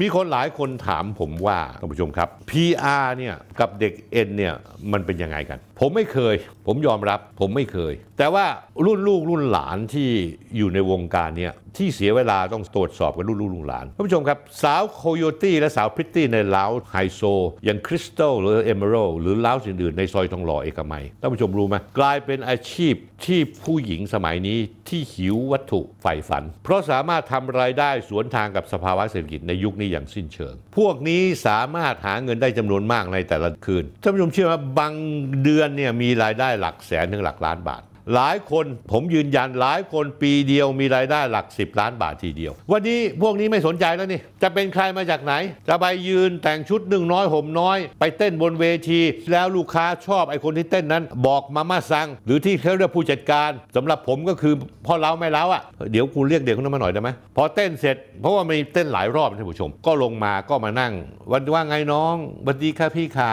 มีคนหลายคนถามผมว่าท่านผู้ชมครับ PR เนี่ยกับเด็กเอ็นเนี่ยมันเป็นยังไงกันผมไม่เคย ผมยอมรับผมไม่เคย แต่ว่ารุ่นลูกรุ่นหลานที่อยู่ในวงการเนี่ยที่เสียเวลาต้องตรวจสอบกับรุ่นลูกรุ่นหลานท่านผู้ชมครับสาวโคโยตี้และสาวพริตตี้ในลาวไฮโซ อย่างคริสตัลหรือเอเมอรัลหรือลาวอื่นๆในซอยทองหล่อเอกมัยท่านผู้ชมรู้ไหมกลายเป็นอาชีพที่ผู้หญิงสมัยนี้ที่หิววัตถุใฝ่ฝัน เพราะสามารถทำรายได้สวนทางกับสภาวะเศรษฐกิจในยุคนี้อย่างสิ้นเชิง พวกนี้สามารถหาเงินได้จำนวนมากในแต่ละคืนท่านผู้ชมเชื่อไหมบางเดือนเนี่ยมีรายได้หลักแสนถึงหลักล้านบาทหลายคนผมยืนยันหลายคนปีเดียวมีรายได้หลัก 10 ล้านบาททีเดียว วันนี้พวกนี้ไม่สนใจแล้วนี่จะเป็นใครมาจากไหน จะไปยืนแต่งชุดนึ่งน้อยห่มน้อยไปเต้นบนเวที แล้วลูกค้าชอบไอ้คนที่เต้นนั้นบอกมาม่าซังหรือที่เขาเรียกผู้จัดการ สำหรับผมก็คือพ่อเล้าแม่เล้าอ่ะเดี๋ยวคุณเรียกเด็กคนนั้นมาหน่อยได้ไหมพอเต้นเสร็จเพราะว่ามีเต้นหลายรอบท่านผู้ชม ก็ลงมาก็มานั่งวันว่าไงน้องบัดดีค่ะพี่ขา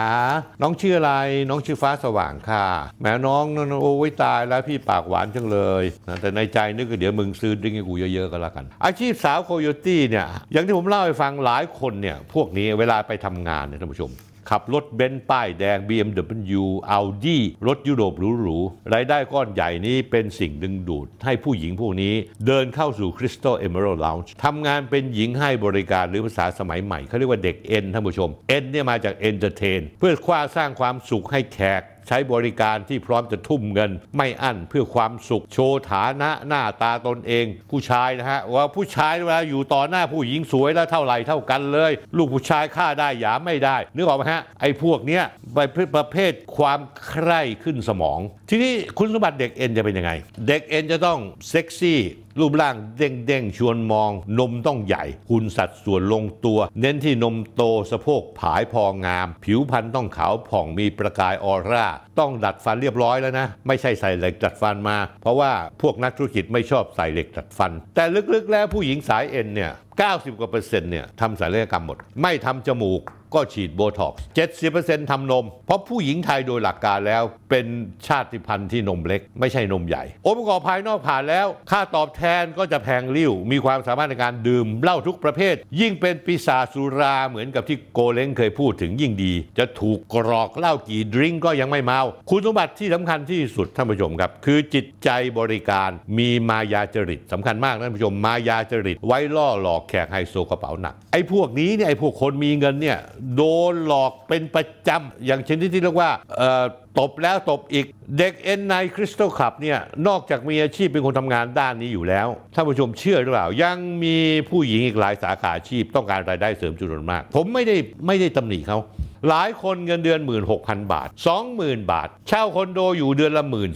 น้องชื่ออะไรน้องชื่อฟ้าสว่างค่ะ แม่น้องโอ้ยตายแล้วแล้วพี่ปากหวานจังเลยนะแต่ในใจนึกว่าเดี๋ยวมึงซื้อดิ้งให้กูเยอะๆก็แล้วกัน อาชีพสาวโคโยตี้เนี่ย อย่างที่ผมเล่าให้ฟังหลายคนเนี่ยพวกนี้เวลาไปทำงานเนี่ยท่านผู้ชม ขับรถเบนซ์ป้ายแดง BMW Audi รถยุโรปหรูๆ รายได้ก้อนใหญ่นี้เป็นสิ่งดึงดูด ให้ผู้หญิงพวกนี้เดินเข้าสู่ Crystal Emerald Lounge ทำงานเป็นหญิงให้บริการหรือภาษาสมัยใหม่เขาเรียกว่าเด็กเอ็นท่านผู้ชม เอ็นเนี่ยมาจาก Entertain เพื่อคว้าสร้างความสุขให้แขกใช้บริการที่พร้อมจะทุ่มเงิน ไม่อั้นเพื่อความสุขโชว์ฐานะหน้าตาตนเอง ผู้ชายนะฮะ ว่าผู้ชายเวลาอยู่ต่อหน้าผู้หญิงสวยแล้วเท่าไหร่ เท่ากันเลย ลูกผู้ชายฆ่าได้หยาไม่ได้ นึกออกไหมฮะ ไอ้พวกเนี้ยไปประเภทความใคร่ขึ้นสมอง ทีนี้คุณสมบัติเด็กเอ็นจะเป็นยังไงเด็กเอ็นจะต้องเซ็กซี่รูปร่างเด้งๆ ชวนมอง นมต้องใหญ่คุณสัดส่วนลงตัว เน้นที่นมโตสะโพกผายพองาม ผิวพรรณต้องขาว ผ่องมีประกายออร่า ต้องดัดฟันเรียบร้อยแล้วนะ ไม่ใช่ใส่เหล็กดัดฟันมา เพราะว่าพวกนักธุรกิจไม่ชอบใส่เหล็กดัดฟัน แต่ลึกๆแล้วผู้หญิงสายเอ็นเนี่ย90กว่าเปอร์เซ็นต์เนี่ยทำศัลยกรรมหมดไม่ทำจมูกก็ฉีดโบท็อกซ์ 70%ทำนม เพราะผู้หญิงไทยโดยหลักการแล้วเป็นชาติพันธุ์ที่นมเล็กไม่ใช่นมใหญ่องค์ประกอบภายนอกผ่านแล้ว ค่าตอบแทนก็จะแพงริ้วมีความสามารถในการดื่มเหล้าทุกประเภท ยิ่งเป็นปีศาจสุราเหมือนกับที่โกเล้งเคยพูดถึงยิ่งดี จะถูกกรอกเหล้ากี่ดริงก็ยังไม่เมา คุณสมบัติที่สำคัญที่สุดท่านผู้ชมครับคือจิตใจบริการมีมายาจริต สำคัญมากท่านผู้ชมมายาจริตไว้ล่อหลอกแขกไฮโซกระเป๋าหนักไอ้พวกนี้เนี่ยไอ้พวกคนมีเงินเนี่ยโดนหลอกเป็นประจำอย่างชนิดที่เรียกว่าตบแล้วตบอีกเด็กเอ็นไนคริสตัลคลับเนี่ยนอกจากมีอาชีพเป็นคนทำงานด้านนี้อยู่แล้วท่านผู้ชมเชื่อหรือเปล่ายังมีผู้หญิงอีกหลายสาขาอาชีพต้องการรายได้เสริมจำนวนมาก ผมไม่ได้ไม่ได้ตำหนิเขาหลายคนเงินเดือน 16,000 บาท 20,000 บาท เช่าคอนโดอยู่เดือนละ 1 2ื่น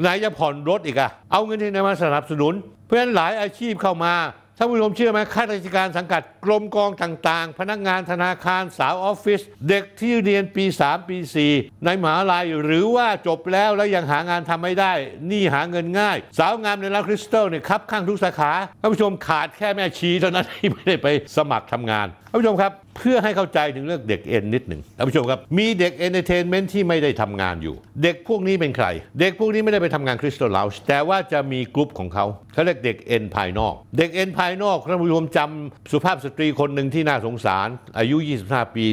ไหนจะผ่อนรถอีกอะเอาเงินที่ไหนมาสนับสนุน เพื่อนหลายอาชีพเข้ามาท่านผู้ชมเชื่อไหมข้าราชการสังกัดกรมกองต่างๆ พนักงานธนาคารสาวออฟฟิศเด็กที่เรียนปี 3 ปี 4 ในมหาลัยหรือว่าจบแล้วแล้วยังหางานทำไม่ได้ นี่หาเงินง่าย สาวงามในลาคริสตัลเนี่ยครับข้างทุกสาขาท่านผู้ชมขาดแค่แม่ชีเท่านั้นที่ไม่ได้ไปสมัครทำงานท่านผู้ชมครับเพื่อให้เข้าใจถึงเรื่องเด็กเอ็นนิดหนึ่งท่านผู้ชมครับ มีเด็กเอนเตอร์เทนเมนต์ที่ไม่ได้ทำงานอยู่ เด็กพวกนี้เป็นใคร เด็กพวกนี้ไม่ได้ไปทำงานคริสตัลเลาส์แต่ว่าจะมีกลุ่มของเขาเขาเรียกเด็กเอ็นภายนอก เด็กเอ็นภายนอกท่านผู้ชมจำสุภาพสตรีคนหนึ่งที่น่าสงสาร อายุ 25 ปี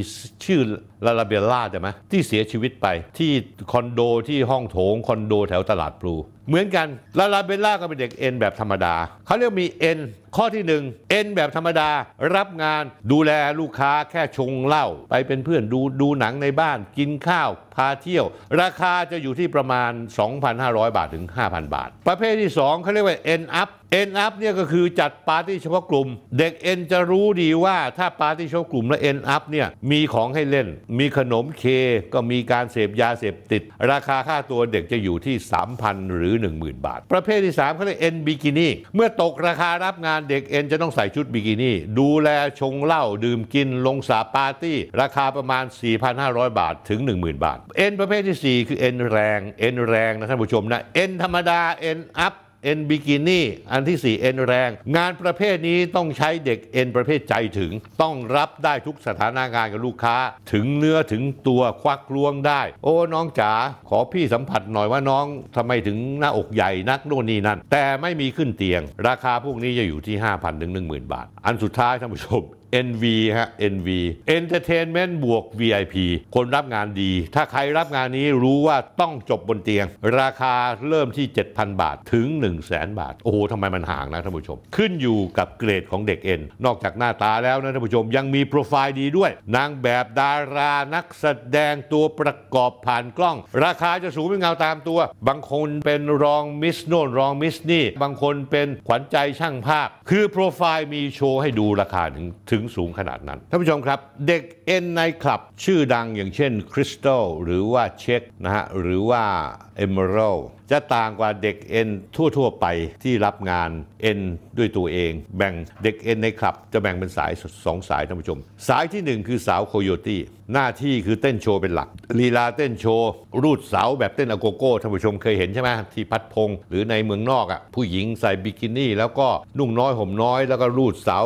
ชื่อลาลาเบลล่าใช่ไหมที่เสียชีวิตไปที่คอนโดที่ห้องโถง คอนโดแถวตลาดพลู เหมือนกันลาลาเบลล่าก็เป็นเด็กเอ็นแบบธรรมดาเขาเรียกมีเอ็นข้อที่1นึ่งเอ็นแบบธรรมดารับงานดูแลลูกค้าแค่ชงเหล้าไปเป็นเพื่อนดูดูหนังในบ้าน กินข้าว พาเที่ยว ราคาจะอยู่ที่ประมาณ 2,500 บาทถึง 5,000 บาท ประเภทที่ 2เขาเรียกว่าเอ็นอัพเอ็นอัพเนี่ยก็คือจัดปาร์ตี้เฉพาะกลุ่ม เด็กเอ็นจะรู้ดีว่าถ้าปาร์ตี้เฉพาะกลุ่มและเอ็นอัพเนี่ยมีของให้เล่น มีขนมเคก็มีการเสพยาเสพติด ราคาค่าตัวเด็กจะอยู่ที่ 3,000 หรือ 10,000บาท ประเภทที่ 3เขาเรียกเอ็นบิกินี่เมื่อตกราคารับงานเด็กเอ็นจะต้องใส่ชุดบิกินี่ ดูแลชงเหล้าดื่มกินลงสาปาร์ตี้ ราคาประมาณ 4,500บาทถึง10,000บาทเอ็นประเภทที่ 4 คือเอ็นแรงเอ็นแรงนะท่านผู้ชมนะเอ็นธรรมดาเอ็นอัพเอ็นบิกินี่อันที่4เอ็นแรง งานประเภทนี้ต้องใช้เด็กเอ็นประเภทใจถึงต้องรับได้ทุกสถานาการกับลูกค้าถึงเนื้อถึงตัวควักลวงได้ โอ้น้องจ๋าขอพี่สัมผัสหน่อยว่าน้อง ทำไมถึงหน้าอกใหญ่นักโน่นนี่นั่น แต่ไม่มีขึ้นเตียง ราคาพวกนี้จะอยู่ที่ 5 0 0 0 ถึง10,000 บาท อันสุดท้ายท่านผู้ชม NV ฮะ NV Entertainment บวก VIP คนรับงานดี ถ้าใครรับงานนี้รู้ว่าต้องจบบนเตียง ราคาเริ่มที่ 7,000 บาทถึง 1 0 0 0 0แบาท โอ้โห ทำไมมันห่างนะท่านผู้ชม ขึ้นอยู่กับเกรดของเด็กเอ็น นอกจากหน้าตาแล้วนะท่านผู้ชม ยังมีโปรไฟล์ดีด้วย นางแบบดารานักแสดงตัวประกอบผ่านกล้อง ราคาจะสูงเป็นเงาตามตัว บางคนเป็นรองมิสโน่นรองมิสนี่ บางคนเป็นขวัญใจช่างภาพ คือโปรไฟล์มีโชว์ให้ดูราคาถึงถึงึงสูงขนาดนั้น ท่านผู้ชมครับ เด็กเอ็นในคลับชื่อดังอย่างเช่นคริสตัลหรือว่าเช็คนะฮะหรือว่าเอมเมอรัลจะต่างกว่าเด็กเอ็นทั่ว ๆ ไปที่รับงานเอ็นด้วยตัวเอง แบ่งเด็กเอ็นในคลับ จะแบ่งเป็นสายสองสายท่านผู้ชม สายที่ 1 คือสาวโคโยตี้หน้าที่คือเต้นโชว์เป็นหลักลีลาเต้นโชว์ รูดเสาแบบเต้นอโกโก้ท่านผู้ชมเคยเห็นใช่ไหมที่พัดพงหรือในเมืองนอกอ่ะผู้หญิงใส่บิกินี่แล้วก็นุ่งน้อยห่มน้อย แล้วก็รูดเสา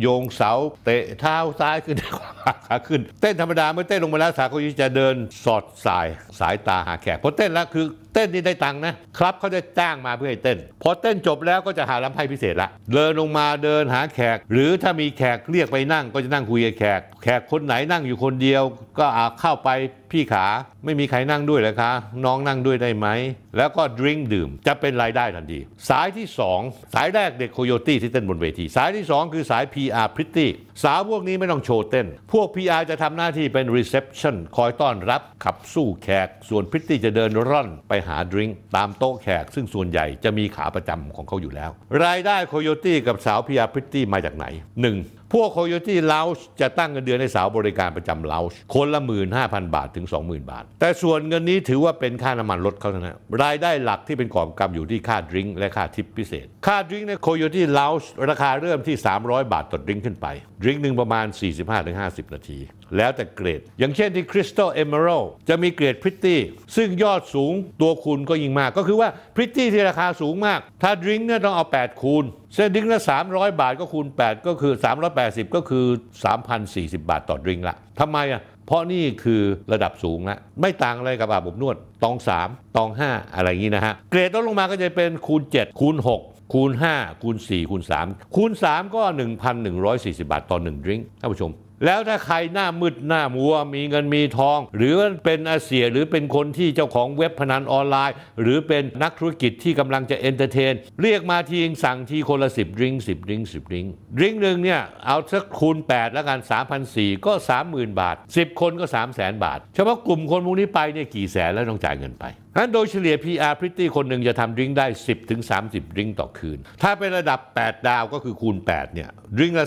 โยงเสาเตะเท้าซ้ายขึ้นขวาขาขึ้น เต้นธรรมดา เมื่อเต้นลงมาแล้วสาวก็จะเดิน สอดสาย สายตาหาแขกพอเต้นแล้วคือเต้นนี่ได้ตังค์นะครับเขาจะจ้างมาเพื่อให้เต้น พอเต้นจบแล้วก็จะหาลำไพ่พิเศษละเดินลงมาเดินหาแขก หรือถ้ามีแขกเรียกไปนั่งก็จะนั่งคุยกับแขกแขกคนไหนนั่งอยู่คนเดียวก็อาเข้าไปพี่ขาไม่มีใครนั่งด้วยเลยคะน้องนั่งด้วยได้ไหมแล้วก็ดื่มดื่มจะเป็นรายได้ทันทีสายที่ 2 สายแรกเด็กโคโยตี้ที่เต้นบนเวที สายที่ 2 คือสาย PR ริตตี้สาวพวกนี้ไม่ต้องโชว์เต้น พวก PR จะทำหน้าที่เป็น reception คอยต้อนรับขับสู้แขก ส่วนพริตตี้จะเดินร่อนไปหาดริงก์ตามโต๊ะแขกซึ่งส่วนใหญ่จะมีขาประจำของเขาอยู่แล้ว รายได้โคโยตี้กับสาวพิยาพริตตี้มาจากไหน 1. พวกโคโยตี้เลาส์จะตั้งเงินเดือนให้สาวบริการประจำเลาส์คนละ 15,000 บาทถึง 20,000 บาท แต่ส่วนเงินนี้ถือว่าเป็นค่าน้ำมันรถเขาเท่านั้นรายได้หลักที่เป็นกอบกำอยู่ที่ค่าดริงก์และค่าทิปพิเศษ ค่าดริงก์ในโคโยตี้เลาส์ราคาเริ่มที่ 300 บาทต่อดริงก์ขึ้นไปดริงก์หนึ่งประมาณ45-50 นาทีแล้วแต่เกรด อย่างเช่นที่คริสตัลเอเมอรัลจะมีเกรดพริตตี้ซึ่งยอดสูงตัวคูณก็ยิ่งมาก ก็คือว่าพริตตี้ที่ราคาสูงมาก ถ้าดริงก์เนี่ยต้องเอา 8 คูณเส้นดริงก์ละ300 บาทก็คูณ 8 ก็คือ 380 ก็คือ 3,040 บาทต่อดริงก์ละทำไมอ่ะ เพราะนี่คือระดับสูงละไม่ต่างอะไรกับอาบอบนวดตอง 3 ตอง 5 อะไรอย่างนี้นะฮะ เกรดลดลงมาก็จะเป็นคูณ 7 คูณ 6 คูณ 5 คูณ 4 คูณ 3 คูณ 3 ก็ 1,140 บาทต่อ1ดริงก์ท่านผู้ชมแล้วถ้าใครหน้ามืด หน้ามัว มีเงินมีทอง หรือเป็นอาเซียหรือเป็นคนที่เจ้าของเว็บพนันออนไลน์ หรือเป็นนักธุรกิจที่กำลังจะเอนเตอร์เทนเรียกมาทีสั่งทีคนละสิบริงสิบริงสิบริงดริงหนึ่งเนี่ยเอาสักคูณ8แล้วกัน3มพก็ 30,000 บาท 10 คนก็ 3 0 0 0 0 0 บาท เฉพาะกลุ่มคนพวกนี้ไปเนี่ยกี่แสนแล้วต้องจ่ายเงินไปนั้นโดยเฉลี่ย PR พริตตี้คนหนึ่งจะทำดริงได้ 10 ถึง 30ดริงต่อคืน ถ้าเป็นระดับ 8 ดาวก็คือคูณ 8 เนี่ยดริงละ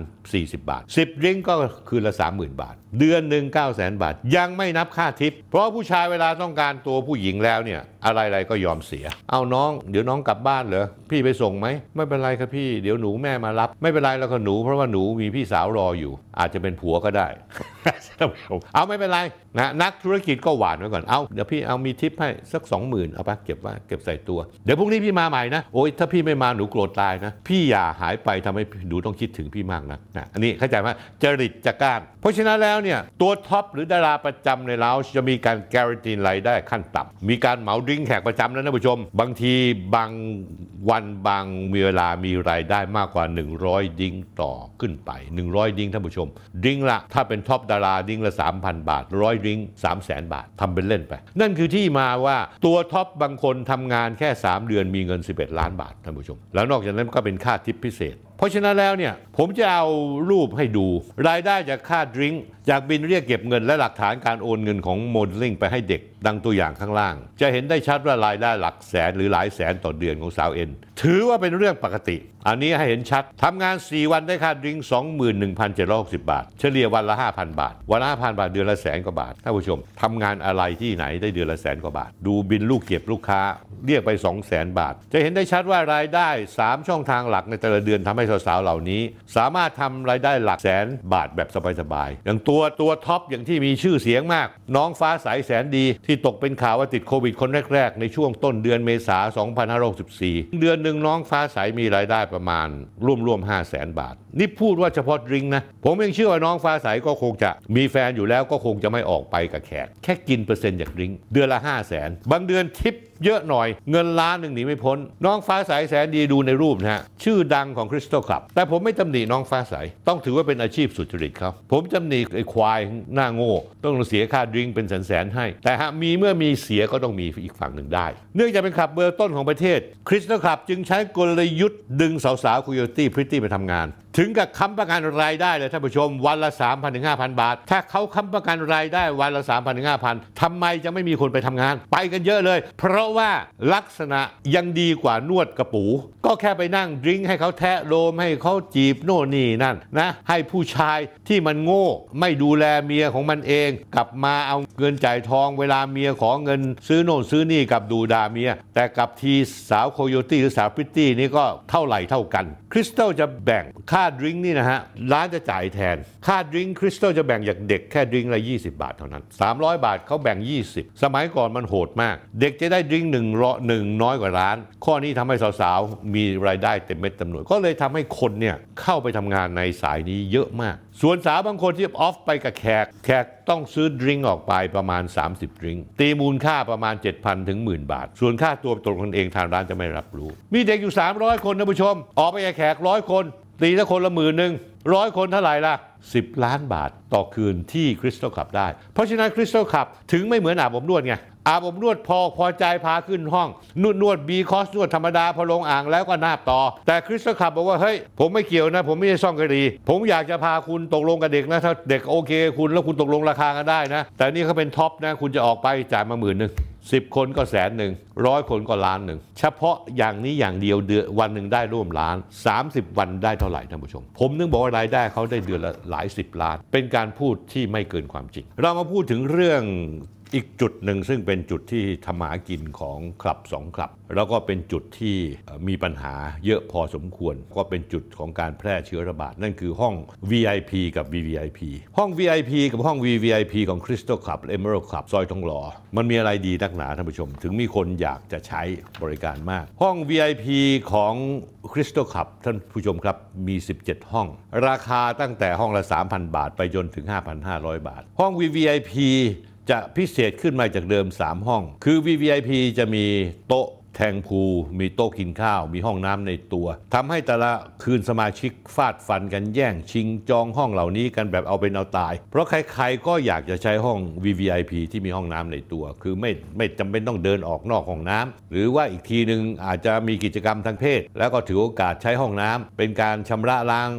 3,040 บาท 10ดริงก็คือละ 30,000 บาท เดือนหนึ่ง9 0 0 0 0 0 บาท ยังไม่นับค่าทิป เพราะผู้ชายเวลาต้องการตัวผู้หญิงแล้วเนี่ยอะไรๆ ก็ยอมเสีย เอาน้องเดี๋ยวน้องกลับบ้านเหรอ พี่ไปส่งไหม ไม่เป็นไรครับพี่ เดี๋ยวหนูแม่มารับ ไม่เป็นไรแล้วก็หนูเพราะว่าหนูมีพี่สาวรออยู่ อาจจะเป็นผัวก็ได้เอาไม่เป็นไรนะนักธุรกิจก็หวานไว้ก่อนเอาเดี๋ยวพี่เอามีทิปให้สัก 2 0,000เอาปะเก็บไว้เก็บใส่ตัวเดี๋ยวพรุ่งนี้พี่มาใหม่นะโอ้ยถ้าพี่ไม่มาหนูโกรธตายนะพี่อย่าหายไปทำให้หนูต้องคิดถึงพี่มากนะนะอันนี้เข้าใจไหมจริตจักร้านเพราะฉะนั้นแล้วเนี่ยตัวท็อปหรือดาราประจำในเราจะมีการการันตีรายได้ขั้นต่ำมีการเหมาริ้งแขกประจำแลท่านผู้ชม บางทีบางวันบางเวลามีรายได้มากกว่า 100 ดิ้งต่อขึ้นไป 100 ดิ้งท่านผู้ชมดิ้งละถ้าเป็นท็อปดาราดิ้งละ 3,000 บาทร้อยดิ้ง3 0 0แสนบาททำเป็นเล่นไป นั่นคือที่มาว่า ตัวท็อปบางคนทำงานแค่ 3 เดือนมีเงิน 11 ล้านบาท ท่านผู้ชม แล้วนอกจากนั้นก็เป็นค่าทิปพิเศษเพราะฉะนั้นแล้วเนี่ยผมจะเอารูปให้ดูรายได้จากค่าดริงก์จากบินเรียกเก็บเงินและหลักฐานการโอนเงินของโมเดลลิ่งไปให้เด็กดังตัวอย่างข้างล่าง จะเห็นได้ชัดว่ารายได้หลักแสนหรือหลายแสนต่อเดือนของสาวเอ็นถือว่าเป็นเรื่องปกติอันนี้ให้เห็นชัด ทำงาน 4 วันได้ค่าดร้ง21,760 บาท เฉลี่ยวันละ 5,000 บาท วันละ5,000บาทเดือนละแสนกว่าบาท ท่านผู้ชมทำงานอะไรที่ไหนได้เดือนละแสนกว่าบาท ดูบินลูกเก็บลูกค้า เรียกไป200,000บาท จะเห็นได้ชัดว่ารายได้ 3 ช่องทางหลักในแต่ละเดือนทำให้สาวๆเหล่านี้ สามารถทำรายได้หลักแสน บาทแบบสบายๆ อย่างตัวตัวท็อปอย่างที่มีชื่อเสียงมากน้องฟ้าสายแสนดีที่ตกเป็นข่าวว่าติดโควิดคนแรก ๆ ในช่วงต้นเดือนเมษา2564เดือนหนึ่งน้องฟ้าสายมีรายได้ประมาณ ร่วมร่วมห้าแสนบาท นี่พูดว่าเฉพาะดริงนะผมยังเชื่อว่าน้องฟ้าใสก็คงจะ มีแฟนอยู่แล้วก็คงจะไม่ออกไปกับแขก แค่กินเปอร์เซ็นต์จากดริง เดือนละห้าแสนบางเดือนทิปเยอะหน่อยเงินล้านหนึ่งหนีไม่พ้น น้องฟ้าใสาแสนดีดูในรูปนะฮะ ชื่อดังของคริสตัลคลับแต่ผมไม่ตำหนิน้องฟ้าใสต้องถือว่าเป็นอาชีพสุจริตครับ ผมตำาหนิไอ้ควายหน้าโง่ ต้องเสียค่าดื่งเป็นแสนๆให้ แต่หากมีเมื่อมีเสียก็ต้องมีอีกฝั่งหนึ่งได้ เนื่องจากเป็นคลับเบอร์ต้นของประเทศคริสตัลคลับจึงใช้กลยุทธ์ ดึงสาวๆคุยตี้พริตตี้ไปทำงานถึงกับค้ำประกันรายได้เลยท่านผู้ชมวันละ3 0 0 0ถึง5,000 บาท ถ้าเขาค้ำประกันรายได้วันละ3 0 0 0ถึง5 0 0นทำไมจะไม่มีคนไปทำงาน ไปกันเยอะเลย เพราะว่าลักษณะยังดีกว่านวดกระปูก็แค่ไปนั่งดริ้งให้เขาแทะโลม ให้เขาจีบโน่นนี่นั่นนะ ให้ผู้ชายที่มันโง่ไม่ดูแลเมียของมันเอง กลับมาเอาเงินจ่ายทองเวลาเมียขอเงิน ซื้อโน่นซื้อนี่กับดูดาเมีย แต่กับทีสาวโคโยตี้หรือสาวพิตตี้นี่ก็เท่าไหร่เท่ากันคริสตัลจะแบ่งค่าดื่์นี่นะฮะ ร้านจะจ่ายแทน ค่าดื่งคริสตัลจะแบ่งจากเด็กแค่ดื่์ละ20 บาทเท่านั้น 300 บาทเขาแบ่ง 20 สมัยก่อนมันโหดมาก เด็กจะได้ดื่์หนึ่งร้อหนึ่งน้อยกว่าร้าน ข้อนี้ทำให้สาวๆมีรายได้เต็มเม็ดเต็มหน่วย ก็เลยทำให้คนเนี่ยเข้าไปทำงานในสายนี้เยอะมากส่วนสาวบางคนที่ออฟไปกับแขก แขกต้องซื้อดริงออกไปประมาณ 30 ดริงตีมูลค่าประมาณ 7,000 ถึงหมื่นบาท ส่วนค่าตัวตวคนเองทางร้านจะไม่รับรู้ มีเด็กอยู่ 300 คนนะผู้ชม ออกไปกับแขกร้อยคน ตีละคนละหมื่นหนึ่งร้อยคนเท่าไหร่ล่ะ10 ล้านบาทต่อคืนที่คริสตัลคลับได้ เพราะฉะนั้นคริสตัลคลับถึงไม่เหมือนอาบอบนวดไงอาบอบนวดพอ พอใจพาขึ้นห้องนวดนวด บีคอส นวดธรรมดา พอลงอ่างแล้วก็นาบต่อ แต่คริสตลขับบอกว่า เฮ้ย ผมไม่เกี่ยวนะ ผมไม่ได้ซ่องคดี ผมอยากจะพาคุณตกลงกับเด็กนะ ถ้าเด็กโอเคคุณแล้วคุณตกลงราคากันได้นะ แต่นี่เขาเป็นท็อปนะคุณจะออกไปจ่ายมาหมื่นหนึ่งสิบคนก็แสนหนึ่งร้อยคนก็ล้านหนึ่งเฉพาะอย่างนี้อย่างเดียวเดือนวันหนึ่งได้ร่วมล้าน 30 วันได้เท่าไหร่ท่านผู้ชม ผมนึกบอกว่า รายได้เขาได้เดือนละหลายสิบล้าน เป็นการพูดที่ไม่เกินความจริง เรามาพูดถึงเรื่องอีกจุดหนึ่งซึ่งเป็นจุดที่ทำหากินของคลับสองคลับ แล้วก็เป็นจุดที่มีปัญหาเยอะพอสมควร ก็เป็นจุดของการแพร่เชื้อระบาดนั่นคือห้อง VIP กับ VVIP ห้อง VIP กับห้อง VVIP ของ Crystal Club Emerald Club ซอยทองหล่อมันมีอะไรดีนักหนาท่านผู้ชม ถึงมีคนอยากจะใช้บริการมาก ห้อง VIP ของ Crystal Club ท่านผู้ชมครับ มี 17 ห้อง ราคาตั้งแต่ห้องละ 3,000 บาท ไปจนถึง 5,500 บาท ห้อง VVIP จะพิเศษขึ้นมาจากเดิม 3 ห้อง คือ VVIP จะมีโต๊ะแทงพูมีโต๊ะกินข้าวมีห้องน้ำในตัวทำให้แต่ละคืนสมาชิกฟาดฟันกันแย่งชิงจองห้องเหล่านี้กันแบบเอาเป็นเอาตาย เพราะใครๆก็อยากจะใช้ห้อง VVIP ที่มีห้องน้ำในตัว คือไม่ไม่จำเป็นต้องเดินออกนอกห้องน้ำหรือว่าอีกทีหนึ่งอาจจะมีกิจกรรมทางเพศ แล้วก็ถือโอกาสใช้ห้องน้ำเป็นการชำระล้าง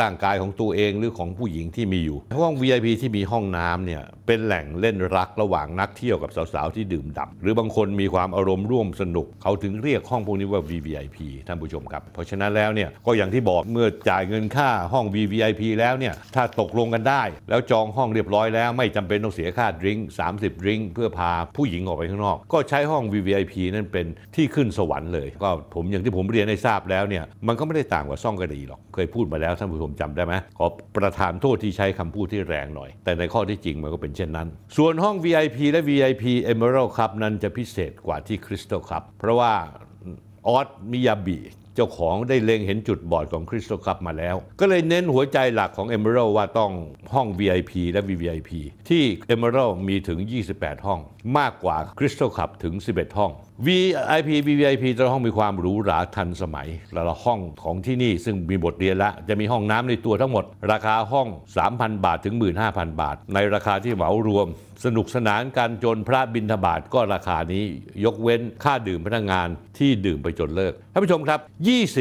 ร่างกายของตัวเองหรือของผู้หญิงที่มีอยู่ห้อง VIP ที่มีห้องน้ำเนี่ยเป็นแหล่งเล่นรักระหว่างนักเที่ยวกับสาวๆที่ดื่มดับหรือบางคนมีความอารมณ์ร่วมสนุกเขาถึงเรียกห้องพวกนี้ว่า VVIP ท่านผู้ชมครับ เพราะฉะนั้นแล้วเนี่ยก็อย่างที่บอกเมื่อจ่ายเงินค่าห้อง VVIP แล้วเนี่ยถ้าตกลงกันได้แล้วจองห้องเรียบร้อยแล้ว ไม่จำเป็นต้องเสียค่าดริงค์30ดริงค์เพื่อพาผู้หญิงออกไปข้างนอก ก็ใช้ห้อง VVIP นั่นเป็นที่ขึ้นสวรรค์เลย ก็ผมอย่างที่ผมเรียนให้ทราบแล้วเนี่ยมันก็ไม่ได้ต่างกับซ่องกระดีหรอก เคยพูดมาแล้วท่านผู้ชมจำได้ไหมขอประทานโทษที่ใช้คำพูดที่แรงหน่อย แต่ในข้อที่จริงมันก็เป็นเช่นนั้น ส่วนห้อง VIP และ VIP Emerald Club นั้นจะพิเศษกว่าที่ Crystal c u b เพราะว่าออสมิยาบิเจ้าของได้เล็งเห็นจุดบอดของคริสโตคัพมาแล้ว ก็เลยเน้นหัวใจหลักของเเมอรัลว่าต้องห้อง VIP และ VVIP ที่เเมอรัลมีถึง 28 ห้อง มากกว่าคริสโตคัพถึง 11 ห้อง VIP VVIP แต่ะห้องมีความหรูหราทันสมัยและห้องของที่นี่ซึ่งมีบทเรียนละจะมีห้องน้ำในตัวทั้งหมด ราคาห้อง 3,000 บาทถึง 15,000 บาท ในราคาที่เหมารวม สนุกสนานการจนพระบินทบาทก็ราคานี้ยกเว้นค่าดื่มพนักงงานที่ดื่มไปจนเลิกท่านผู้ชมครั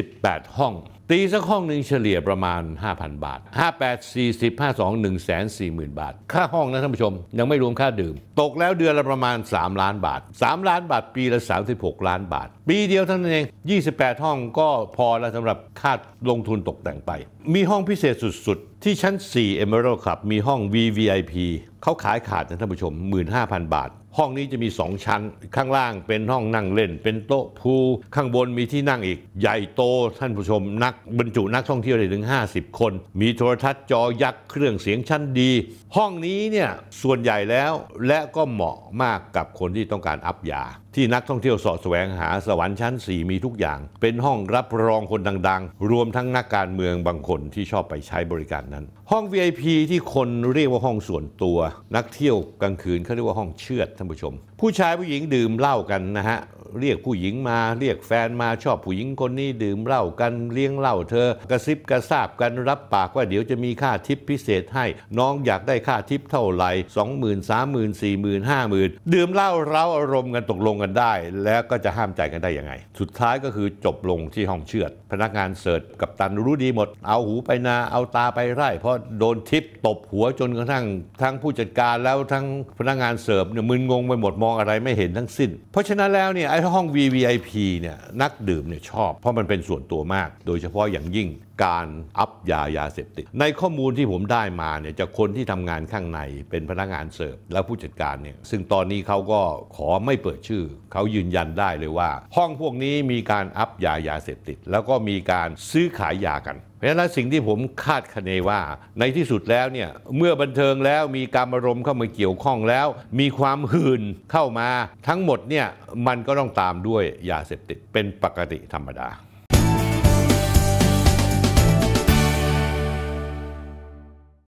บ 28 ห้องตีสักห้องหนึ่งเฉลี่ยประมาณ 5,000 บาท 58 40 52 1 4 0 0 0 บาท ค่าห้องนะท่านผู้ชมยังไม่รวมค่าดื่ม ตกแล้วเดือนละประมาณ3ล้านบาท3 ล้านบาทปีละ 36 ล้านบาท ปีเดียวเท่านั้นเอง28 ห้องก็พอแล้วสำหรับค่าลงทุนตกแต่งไป มีห้องพิเศษสุดๆ ที่ชั้น 4 Emerald Club มีห้อง VVIP เขาขายขาดนะท่านผู้ชม 15,000 บาทห้องนี้จะมีสองชั้น ข้างล่างเป็นห้องนั่งเล่นเป็นโต๊ะพูข้างบนมีที่นั่งอีกใหญ่โตท่านผู้ชมนักบรรจุนักท่องเที่ยวได้ถึง 50 คน มีโทรทัศน์จอยักษ์เครื่องเสียงชั้นดี ห้องนี้เนี่ย ส่วนใหญ่แล้วและก็เหมาะมากกับคนที่ต้องการอัพยาที่นักท่องเที่ยวสอดแสวงหาสวรรค์ชั้น 4 มีทุกอย่าง เป็นห้องรับรองคนดังๆ รวมทั้งนักการเมืองบางคนที่ชอบไปใช้บริการนั้น ห้อง VIP ที่คนเรียกว่าห้องส่วนตัว นักเที่ยวกลางคืนเขาเรียกว่าห้องเชือดท่านผู้ชม ผู้ชายผู้หญิงดื่มเหล้ากันนะฮะเรียกผู้หญิงมา เรียกแฟนมาชอบผู้หญิงคนนี้ดื่มเหล้ากันเลี้ยงเหล้าเธอกระซิบกระซาบกันรับปากว่าเดี๋ยวจะมีค่าทิปพิเศษให้ น้องอยากได้ค่าทิปเท่าไหร่สองหมื่นสามหมื่นสี่หมื่นห้าหมื่นดื่มเหล้าเราอารมณ์กันตกลงกันได้ แล้วก็จะห้ามใจกันได้ยังไง สุดท้ายก็คือจบลงที่ห้องเชือด พนักงานเสิร์ฟกับตันรู้ดีหมดเอาหูไปนาเอาตาไปไร่เพราะโดนทิปตบหัวจนกระทั่ง ทั้งผู้จัดการแล้วทั้งพนักงานเสิร์ฟเนี่ยมึนงงไปหมดมองอะไรไม่เห็นทั้งสิ้น เพราะฉะนั้นแล้วเนี่ยห้อง VVIP เนี่ยนักดื่มเนี่ยชอบเพราะมันเป็นส่วนตัวมาก โดยเฉพาะอย่างยิ่งการอัพยายาเสพติดในข้อมูลที่ผมได้มาเนี่ยจากคนที่ทำงานข้างในเป็นพนักงานเสิร์ฟและผู้จัดการเนี่ยซึ่งตอนนี้เขาก็ขอไม่เปิดชื่อเขายืนยันได้เลยว่า ห้องพวกนี้มีการอัพยายาเสพติดแล้วก็มีการซื้อขายยากัน เพราะฉะนั้นสิ่งที่ผมคาดคะเนว่า ในที่สุดแล้วเนี่ยเมื่อบันเทิงแล้วมีการมารมเข้ามาเกี่ยวข้องแล้ว มีความหื่นเข้ามา ทั้งหมดเนี่ยมันก็ต้องตามด้วยยาเสพติดเป็นปกติธรรมดา